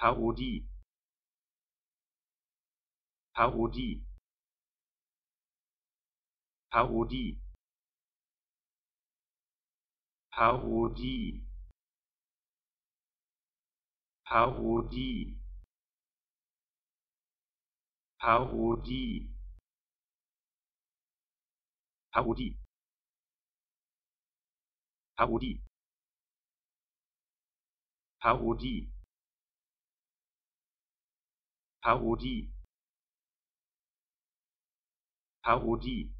Parodie Parodie Parodie Parodie Parodie Parodie Parodie Parodie Parodie پاودی پاودی